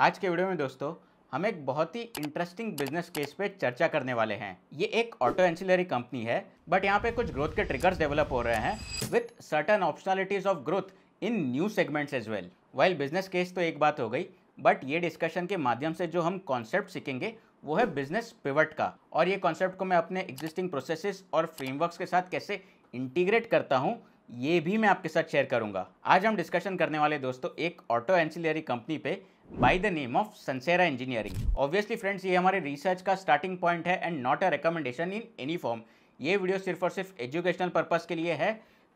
आज के वीडियो में दोस्तों हम एक बहुत ही इंटरेस्टिंग बिजनेस केस पे चर्चा करने वाले हैं ये एक ऑटो एंसिलरी कंपनी है बट यहाँ पे कुछ ग्रोथ के ट्रिगर्स डेवलप हो रहे हैं with certain optionalities of growth in new segments as well while business case तो एक बात हो गई बट ये डिस्कशन के माध्यम से जो हम कॉन्सेप्ट सीखेंगे वो है बिजनेस पिवट का और ये कॉन्सेप्ट को मैं अपने एग्जिस्टिंग प्रोसेसेस और फ्रेमवर्क्स के साथ कैसे इंटीग्रेट करता हूँ ये भी मैं आपके साथ शेयर करूंगा आज हम डिस्कशन करने वाले दोस्तों एक ऑटो एंसिलरी कंपनी पे by the name of Sansera engineering obviously friends ये हमारे रिसर्च का स्टार्टिंग पॉइंट है and not a recommendation in any form ये वीडियो सिर्फ और सिर्फ एजुकेशनल पर्पज़ के लिए है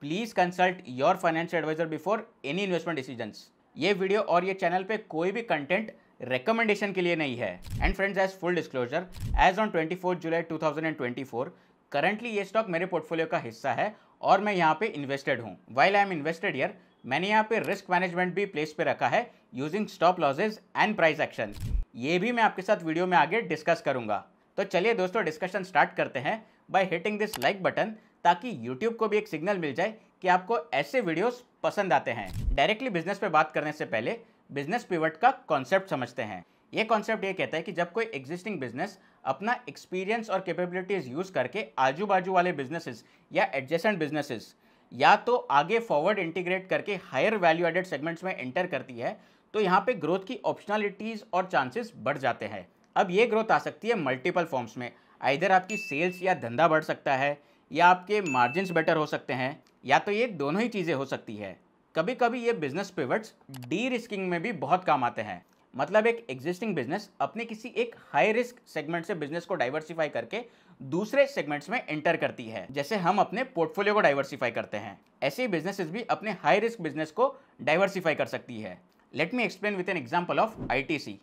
please consult your financial advisor before any investment decisions ये वीडियो और ये चैनल पे कोई भी कंटेंट रिकमेंडेशन के लिए नहीं है and friends as full disclosure as on 24 July 2024 currently ये स्टॉक मेरे पोर्टफोलियो का हिस्सा है और मैं यहाँ पे इन्वेस्टेड हूँ while I am invested here मैंने यहाँ पे रिस्क मैनेजमेंट भी प्लेस पे रखा है using stop losses and price action ये भी मैं आपके साथ वीडियो में आगे डिस्कस करूँगा तो चलिए दोस्तों डिस्कशन स्टार्ट करते हैं by hitting this like button ताकि यूट्यूब को भी एक सिग्नल मिल जाए कि आपको ऐसे वीडियोस पसंद आते हैं डायरेक्टली बिजनेस पे बात करने से पहले बिजनेस पिवट का कॉन्सेप्ट समझते हैं ये कॉन्सेप्ट ये कहता है कि जब कोई एग्जिस्टिंग बिजनेस अपना एक्सपीरियंस और कैपेबिलिटीज़ यूज़ करके आजू बाजू वाले बिजनेसेस या एडजेसेंट बिजनेसेस या तो आगे फॉरवर्ड इंटीग्रेट करके हायर वैल्यू एडेड सेगमेंट्स में एंटर करती है तो यहाँ पे ग्रोथ की ऑप्शनलिटीज़ और चांसेस बढ़ जाते हैं अब ये ग्रोथ आ सकती है मल्टीपल फॉर्म्स में आइधर आपकी सेल्स या धंधा बढ़ सकता है या आपके मार्जिन बेटर हो सकते हैं या तो ये दोनों ही चीज़ें हो सकती है कभी कभी ये बिजनेस पेवर्ट्स डी रिस्किंग में भी बहुत काम आते हैं मतलब एक एग्जिस्टिंग बिजनेस अपने किसी एक हाई रिस्क सेगमेंट से बिजनेस को डाइवर्सिफाई करके दूसरे सेगमेंट्स में एंटर करती है जैसे हम अपने पोर्टफोलियो को डाइवर्सिफाई करते हैं ऐसे ही बिजनेसेस भी अपने हाई रिस्क बिजनेस को डाइवर्सिफाई कर सकती है let me explain with an example of T C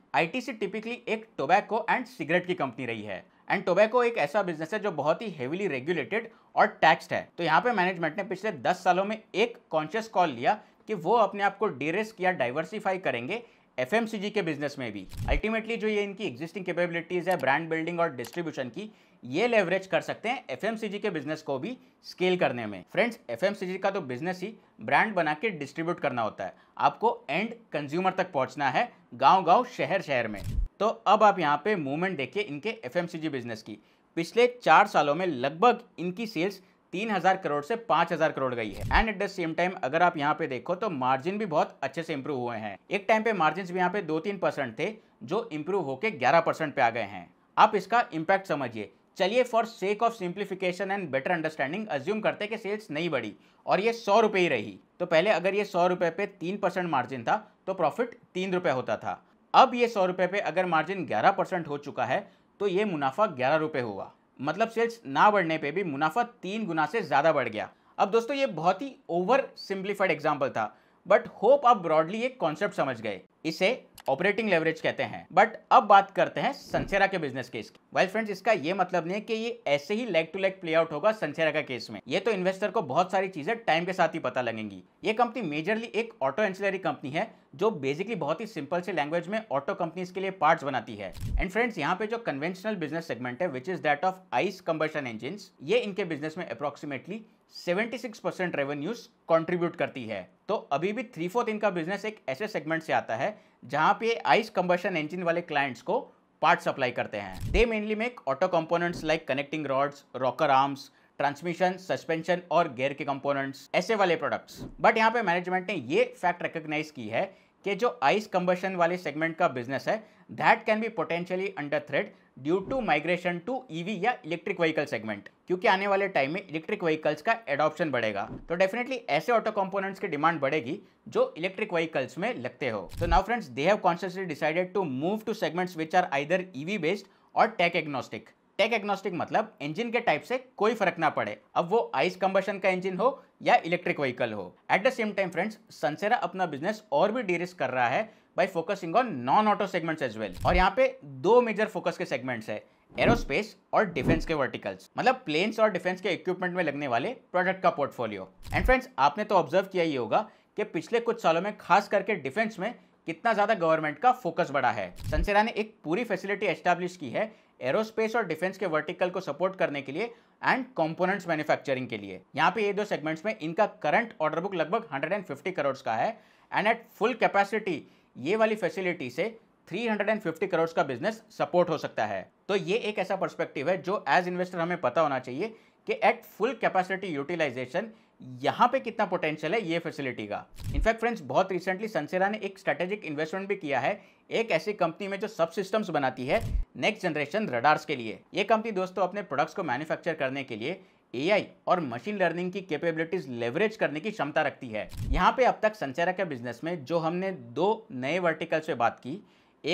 typically एक टोबैको एंड सिगरेट की कंपनी रही है एंड टोबैको एक ऐसा बिजनेस है जो बहुत ही हेविली रेगुलेटेड और टैक्सड है तो यहाँ पे मैनेजमेंट ने पिछले दस सालों में एक कॉन्शियस कॉल लिया कि वो अपने आप को डी रिस्क या डाइवर्सिफाई करेंगे एफ के बिजनेस में भी अल्टीमेटली जो ये इनकी एग्जिस्टिंग कैपेबिलिटीज़ है ब्रांड बिल्डिंग और डिस्ट्रीब्यूशन की ये लेवरेज कर सकते हैं एफ के बिजनेस को भी स्केल करने में फ्रेंड्स एफ का तो बिजनेस ही ब्रांड बना के डिस्ट्रीब्यूट करना होता है आपको एंड कंज्यूमर तक पहुंचना है गांव-गांव शहर-शहर में तो अब आप यहाँ पे मूवमेंट देखिए इनके एफ बिजनेस की पिछले चार सालों में लगभग इनकी सेल्स तीन हजार करोड़ से पांच हजार करोड़ गई है and at the same time अगर आप यहाँ पे देखो तो मार्जिन भी बहुत अच्छे से इंप्रूव हुए हैं एक टाइम पे मार्जिन भी यहाँ पे दो तीन परसेंट थे जो इंप्रूव होकर ग्यारह परसेंट पे आ गए हैं आप इसका इम्पैक्ट समझिए चलिए for sake of simplification and better understanding assume करते कि सेल्स नहीं बढ़ी और ये सौ रुपये ही रही तो पहले अगर ये सौ रुपये पे तीन परसेंट मार्जिन था तो प्रॉफिट तीन रुपये होता था अब ये सौ रुपये पे अगर मार्जिन ग्यारह परसेंट हो चुका है तो ये मुनाफा ग्यारह रुपये हुआ मतलब सेल्स ना बढ़ने पे भी मुनाफा तीन गुना से ज़्यादा बढ़ गया अब दोस्तों ये बहुत ही ओवर सिंप्लीफाइड एग्जाम्पल था बट होप आप ब्रॉडली एक कॉन्सेप्ट समझ गए इसे ऑपरेटिंग लेवरेज कहते हैं बट अब बात करते हैं संसेरा के बिजनेस केस की वेल फ्रेंड्स इसका ये मतलब नहीं है कि ये ऐसे ही leg to leg play out होगा संसेरा का केस में ये तो इन्वेस्टर को बहुत सारी चीजें टाइम के साथ ही पता लगेंगी ये कंपनी मेजरली एक ऑटो एंसिलरी कंपनी है जो बेसिकली बहुत ही सिंपल से लैंग्वेज में ऑटो कंपनीज के लिए पार्ट्स बनाती है एंड फ्रेंड्स यहाँ पे जो कन्वेंशनल बिजनेस सेगमेंट है which is that of ICE combustion engine ये इनके बिजनेस में अप्रोक्सीमेटली 76 परसेंट रेवेन्यूज कॉन्ट्रीब्यूट करती है तो अभी भी थ्री फोर्थ इनका बिजनेस एक ऐसे सेगमेंट से आता है जहाँ पे आइस कंबर्शन इंजन वाले क्लाइंट्स को पार्ट सप्लाई करते हैं they mainly make auto components like connecting rods rocker arms transmission suspension और गेयर के कंपोनेंट्स ऐसे वाले प्रोडक्ट्स बट यहाँ पे मैनेजमेंट ने ये फैक्ट रिकोगनाइज की है कि जो आइस कंबर्शन वाले सेगमेंट का बिजनेस है that can be potentially under threat due to migration to EV या इलेक्ट्रिक व्हीकल सेगमेंट क्योंकि आने वाले टाइम में इलेक्ट्रिक व्हीकल्स का एडॉप्शन बढ़ेगा तो डेफिनेटली ऐसे ऑटो कंपोनेंट्स की डिमांड बढ़ेगी जो इलेक्ट्रिक व्हीकल्स में लगते हो तो now friends they have consciously decided to move to segments which are either EV based और टेक एग्नोस्टिक टेक एग्नोस्टिक मतलब इंजन के टाइप से कोई फर्क ना पड़े अब वो आइस कंबशन का इंजन हो या इलेक्ट्रिक व्हीकल हो at the same time friends Sansera अपना बिजनेस और भी डिरिस्क कर रहा है by focusing on non auto segments as well और यहाँ पे दो मेजर फोकस के सेगमेंट्स है एरोस्पेस और डिफेंस के वर्टिकल्स मतलब प्लेन्स और डिफेंस के इक्विपमेंट में लगने वाले प्रोडक्ट का पोर्टफोलियो एंड फ्रेंड्स आपने तो ऑब्जर्व किया ही होगा कि पिछले कुछ सालों में खास करके डिफेंस में कितना ज़्यादा गवर्नमेंट का फोकस बढ़ा है सनसेरा ने एक पूरी फैसिलिटी एस्टैब्लिश की है एरोस्पेस और डिफेंस के वर्टिकल को सपोर्ट करने के लिए एंड कंपोनेंट्स मैन्युफैक्चरिंग के लिए यहाँ पे ये दो सेगमेंट्स में इनका करंट ऑर्डर बुक लगभग 150 करोड़ का है एंड एट फुल कैपेसिटी ये वाली फैसिलिटी से 350 करोड़ का बिजनेस सपोर्ट हो सकता है तो ये एक ऐसा पर्सपेक्टिव है जो एज इन्वेस्टर हमें पता होना चाहिए कि एट फुल कैपेसिटी यूटिलाइजेशन यहाँ पे कितना पोटेंशियल है ये फैसिलिटी का इनफैक्ट फ्रेंड्स बहुत रिसेंटली सनसेरा ने एक स्ट्रेटेजिक इन्वेस्टमेंट भी किया है एक ऐसी कंपनी में जो सब सिस्टम्स बनाती है नेक्स्ट जनरेशन रडार्स के लिए ये कंपनी दोस्तों अपने प्रोडक्ट्स को मैन्युफैक्चर करने के लिए एआई और मशीन लर्निंग की कैपेबिलिटीज लेवरेज करने की क्षमता रखती है यहाँ पे अब तक संचेरा के बिजनेस में जो हमने दो नए वर्टिकल्स पे बात की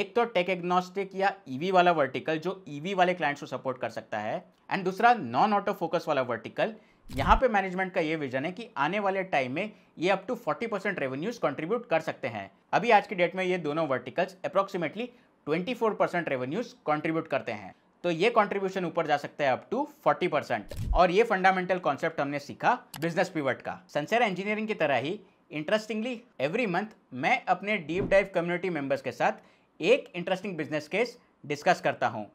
एक तो टेक एग्नोस्टिक या ईवी e वाला वर्टिकल जो ईवी e वाले क्लाइंट्स को सपोर्ट कर सकता है एंड दूसरा नॉन ऑटो फोकस वाला वर्टिकल यहाँ पे मैनेजमेंट का ये विजन है कि आने वाले टाइम में ये up to 40 percent revenues contribute कर सकते हैं अभी आज के डेट में ये दोनों verticals approximately 24 percent revenues contribute करते हैं तो ये कंट्रीब्यूशन ऊपर जा सकता है अप टू 40 परसेंट और ये फंडामेंटल कॉन्सेप्ट हमने सीखा बिजनेस पिवट का सनसेर इंजीनियरिंग की तरह ही इंटरेस्टिंगली एवरी मंथ मैं अपने डीप डाइव कम्युनिटी मेंबर्स के साथ एक इंटरेस्टिंग बिजनेस केस डिस्कस करता हूँ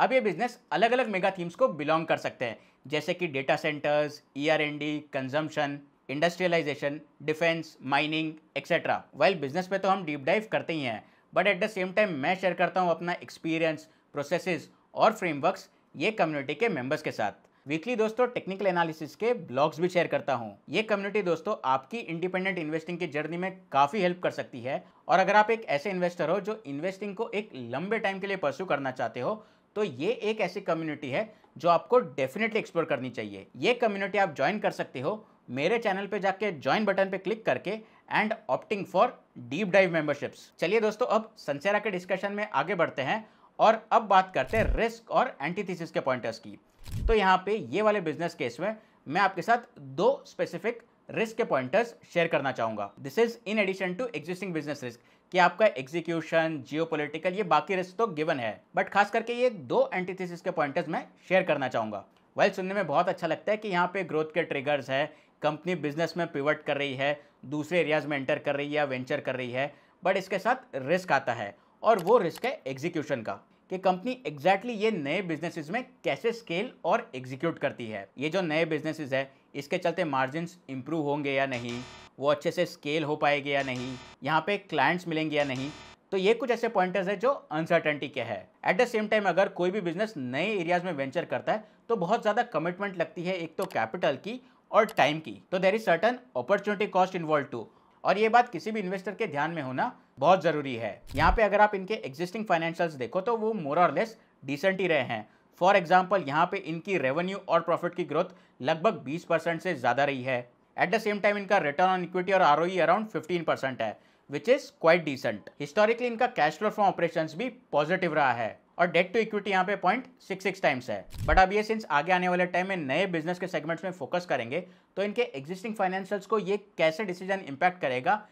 अब ये बिजनेस अलग अलग मेगा थीम्स को बिलोंग कर सकते हैं जैसे कि data centres E R consumption industrialisation defence mining etcetera well business पे तो हम डीप डाइव करते ही हैं but at the same time मैं शेयर करता हूँ अपना एक्सपीरियंस प्रोसेसेस और फ्रेमवर्क्स ये कम्युनिटी के मेंबर्स के साथ वीकली दोस्तों टेक्निकल एनालिसिस के ब्लॉग्स भी शेयर करता हूँ ये कम्युनिटी दोस्तों आपकी इंडिपेंडेंट इन्वेस्टिंग की जर्नी में काफ़ी हेल्प कर सकती है और अगर आप एक ऐसे इन्वेस्टर हो जो इन्वेस्टिंग को एक लंबे टाइम के लिए परस्यू करना चाहते हो तो ये एक ऐसी कम्युनिटी है जो आपको डेफिनेटली एक्सप्लोर करनी चाहिए ये कम्युनिटी आप ज्वाइन कर सकते हो मेरे चैनल पे जाके ज्वाइन बटन पे क्लिक करके and opting for deep dive memberships चलिए दोस्तों अब संसेरा के डिस्कशन में आगे बढ़ते हैं और अब बात करते हैं रिस्क और एंटीथीसिस के पॉइंटर्स की तो यहाँ पे ये वाले बिजनेस केस में मैं आपके साथ दो स्पेसिफिक रिस्क के पॉइंटर्स शेयर करना चाहूँगा this is in addition to existing business risk कि आपका एग्जीक्यूशन जियोपॉलिटिकल ये बाकी रिस्क तो गिवन है बट खास करके ये दो एंटीथीसिस के पॉइंटर्स मैं शेयर करना चाहूँगा वेल well, सुनने में बहुत अच्छा लगता है कि यहाँ पे ग्रोथ के ट्रिगर्स है कंपनी बिजनेस में पिवट कर रही है दूसरे एरियाज में एंटर कर रही है वेंचर कर रही है बट इसके साथ रिस्क आता है और वो रिस्क है एग्जीक्यूशन का कि कंपनी एग्जैक्टली ये नए बिजनेसेस में कैसे स्केल और एग्जीक्यूट करती है ये जो नए बिजनेसेस है इसके चलते मार्जिन इम्प्रूव होंगे या नहीं वो अच्छे से स्केल हो पाएंगे या नहीं यहाँ पे क्लाइंट्स मिलेंगे या नहीं तो ये कुछ ऐसे पॉइंटर्स है जो अनसर्टेनिटी के है एट द सेम टाइम अगर कोई भी बिजनेस नए एरियाज में वेंचर करता है तो बहुत ज़्यादा कमिटमेंट लगती है एक तो कैपिटल की और टाइम की तो there is certain opportunity cost involved too और ये बात किसी भी इन्वेस्टर के ध्यान में होना बहुत ज़रूरी है यहाँ पे अगर आप इनके एग्जिस्टिंग फाइनेंशियल्स देखो तो वो मोर और लेस डिसेंट ही रहे हैं फॉर एग्जाम्पल यहाँ पे इनकी रेवेन्यू और प्रॉफिट की ग्रोथ लगभग 20 परसेंट से ज़्यादा रही है एट द सेम टाइम इनका रिटर्न ऑन इक्विटी और आर अराउंड फिफ्टीन परसेंट है which is quite decent historically इनका कैश फ्लो फ्रॉम ऑपरेशन भी पॉजिटिव रहा है और डेट टू इक्विटी यहाँ पे पॉइंट सिक्स सिक्स टाइम्स है बट अब ये सिंस आगे आने वाले टाइम में नए बिजनेस के सेगमेंट्स में फोकस करेंगे तो इनके एग्जिस्टिंग फाइनेंशियल्स को ये कैसे डिसीजन इम्पैक्ट करेगा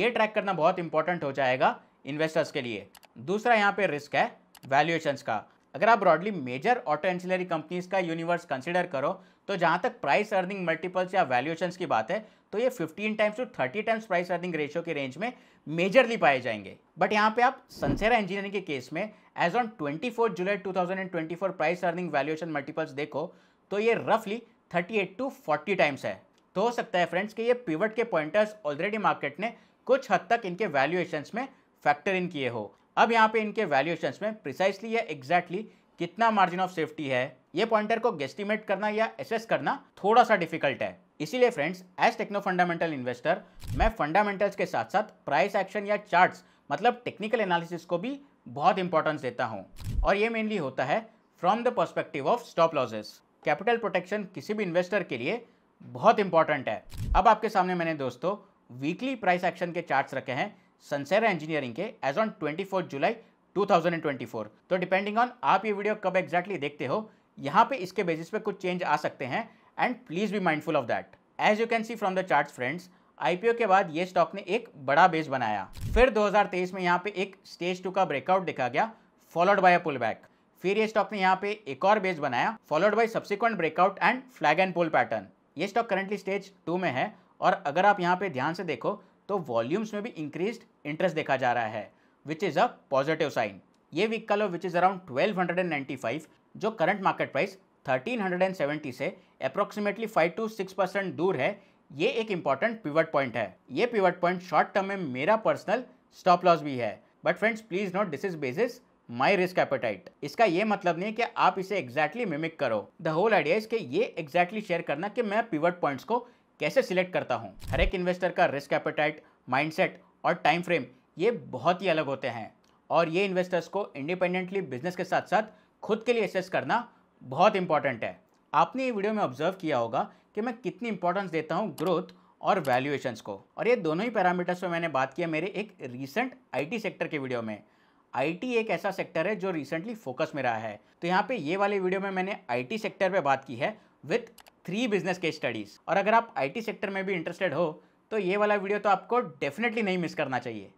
ये ट्रैक करना बहुत इंपॉर्टेंट हो जाएगा इन्वेस्टर्स के लिए दूसरा यहाँ पे रिस्क है वैल्यूएशंस का अगर आप broadly major auto ancillary companies का यूनिवर्स कंसिडर करो तो जहाँ तक प्राइस अर्निंग मल्टीपल्स या वैल्यूएशन की बात है तो ये 15 times to 30 times price earning ratio के रेंज में मेजरली पाए जाएंगे बट यहाँ पे आप सनसेरा इंजीनियरिंग के केस में as on 24 July 2024 price earning valuation multiples देखो तो ये रफली 38 टू 40 टाइम्स है तो हो सकता है फ्रेंड्स कि ये पिवट के पॉइंटर्स ऑलरेडी मार्केट ने कुछ हद तक इनके वैल्यूएशंस में फैक्टर इन किए हो अब यहाँ पे इनके वैल्यूएशंस में प्रिसाइसली या एग्जैक्टली exactly कितना मार्जिन ऑफ सेफ्टी है ये पॉइंटर को गेस्टिमेट करना या एसेस करना थोड़ा सा डिफिकल्ट है इसीलिए friends as techno fundamental investor मैं फंडामेंटल्स के साथ साथ प्राइस एक्शन या चार्ट मतलब टेक्निकल एनालिसिस को भी बहुत इंपॉर्टेंस देता हूँ और ये मेनली होता है from the perspective of stop losses capital protection किसी भी इन्वेस्टर के लिए बहुत इंपॉर्टेंट है अब आपके सामने मैंने दोस्तों वीकली प्राइस एक्शन के चार्ट्स रखे हैं सनसेरा इंजीनियरिंग के एज ऑन ट्वेंटी जुलाई 2024 तो डिपेंडिंग ऑन आप ये वीडियो कब एग्जैक्टली exactly देखते हो यहाँ पे इसके बेसिस पे कुछ चेंज आ सकते हैं and please be mindful of that as you can see from the chart friends IPO के बाद ये स्टॉक ने एक बड़ा बेस बनाया फिर 2023 में यहाँ पे एक स्टेज टू का ब्रेकआउट देखा गया followed by a pull back फिर ये स्टॉक ने यहाँ पे एक और बेस बनाया followed by subsequent breakout and flag and pull pattern ये स्टॉक करंटली स्टेज टू में है और अगर आप यहाँ पे ध्यान से देखो तो वॉल्यूम्स में भी इंक्रीज इंटरेस्ट देखा जा रहा है which is a positive sign ये वीक का लो विच इज़ अराउंड 1295 जो करंट मार्केट प्राइस 1370 से अप्रॉक्सीमेटली 5 टू 6 परसेंट दूर है ये एक इंपॉर्टेंट पिवट पॉइंट है ये पिवट पॉइंट शॉर्ट टर्म में मेरा पर्सनल स्टॉप लॉस भी है but friends please note this is basis my risk appetite इसका ये मतलब नहीं है कि आप इसे एग्जैक्टली exactly मिमिक करो द होल आइडिया इसके ये एग्जैक्टली exactly शेयर करना कि मैं पिवट पॉइंट्स को कैसे सिलेक्ट करता हूँ हर एक इन्वेस्टर का रिस्क एपेटाइट माइंडसेट और टाइम फ्रेम ये बहुत ही अलग होते हैं और ये इन्वेस्टर्स को इंडिपेंडेंटली बिजनेस के साथ साथ खुद के लिए एसेस करना बहुत इंपॉर्टेंट है आपने ये वीडियो में ऑब्जर्व किया होगा कि मैं कितनी इंपॉर्टेंस देता हूँ ग्रोथ और वैल्यूएशंस को और ये दोनों ही पैरामीटर्स पर मैंने बात किया मेरे एक रिसेंट आईटी सेक्टर के वीडियो में आईटी एक ऐसा सेक्टर है जो रिसेंटली फोकस में रहा है तो यहाँ पे ये वाले वीडियो में मैंने आईटी सेक्टर पे बात की है विथ थ्री बिजनेस के स्टडीज़ और अगर आप आईटी सेक्टर में भी इंटरेस्टेड हो तो ये वाला वीडियो तो आपको डेफिनेटली नहीं मिस करना चाहिए